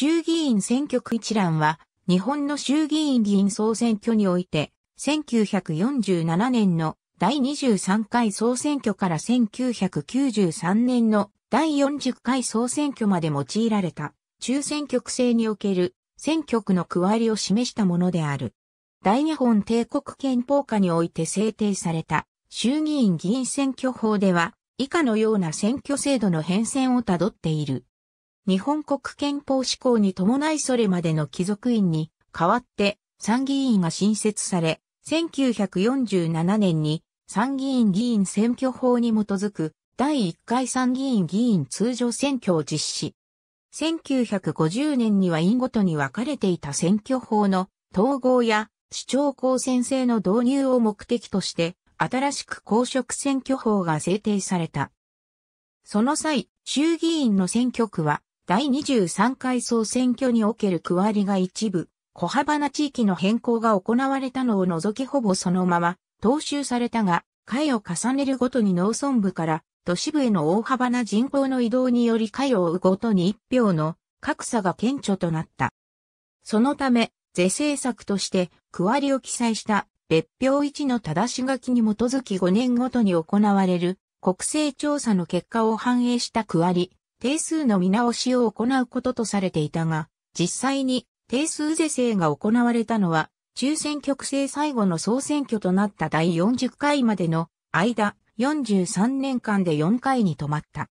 衆議院選挙区一覧は、日本の衆議院議員総選挙において、1947年の第23回総選挙から1993年の第40回総選挙まで用いられた、中選挙区制における選挙区の区割りを示したものである。大日本帝国憲法下において制定された衆議院議員選挙法では、以下のような選挙制度の変遷をたどっている。日本国憲法施行に伴いそれまでの貴族院に代わって参議院が新設され、1947年に参議院議員選挙法に基づく第1回参議院議員通常選挙を実施。1950年には院ごとに分かれていた選挙法の統合や市長公選制の導入を目的として新しく公職選挙法が制定された。その際、衆議院の選挙区は第23回総選挙における区割りが一部、小幅な地域の変更が行われたのを除きほぼそのまま、踏襲されたが、回を重ねるごとに農村部から都市部への大幅な人口の移動により回を追うごとに一票の格差が顕著となった。そのため、是正策として区割りを記載した別表一の正し書きに基づき5年ごとに行われる国勢調査の結果を反映した区割り定数の見直しを行うこととされていたが、実際に定数是正が行われたのは、中選挙区制最後の総選挙となった第40回までの間、43年間で4回に止まった。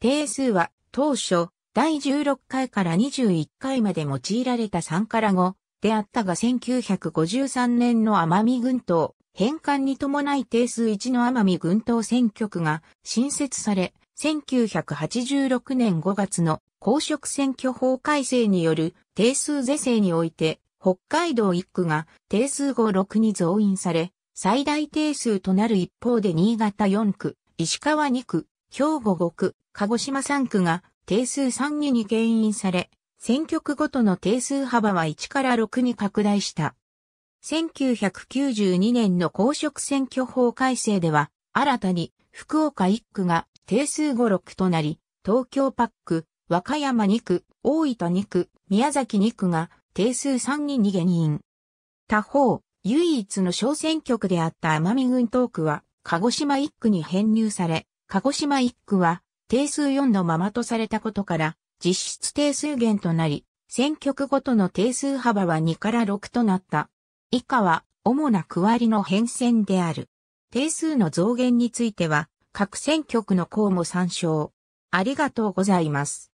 定数は当初、第16回から21回まで用いられた3から5であったが1953年の奄美群島、返還に伴い定数1の奄美群島選挙区が新設され、1986年5月の公職選挙法改正による定数是正において、北海道1区が定数56に増員され、最大定数となる一方で新潟4区、石川2区、兵庫5区、鹿児島3区が定数3にに牽引され、選挙区ごとの定数幅は1から6に拡大した。1992年の公職選挙法改正では、新たに福岡1区が定数5、6となり、東京パック、和歌山2区、大分2区、宮崎2区が定数3に逃げ2他方、唯一の小選挙区であった奄美群島区は、鹿児島1区に編入され、鹿児島1区は定数4のままとされたことから、実質定数減となり、選挙区ごとの定数幅は2から6となった。以下は、主な区割りの変遷である。定数の増減については、各選区の項も参照。ありがとうございます。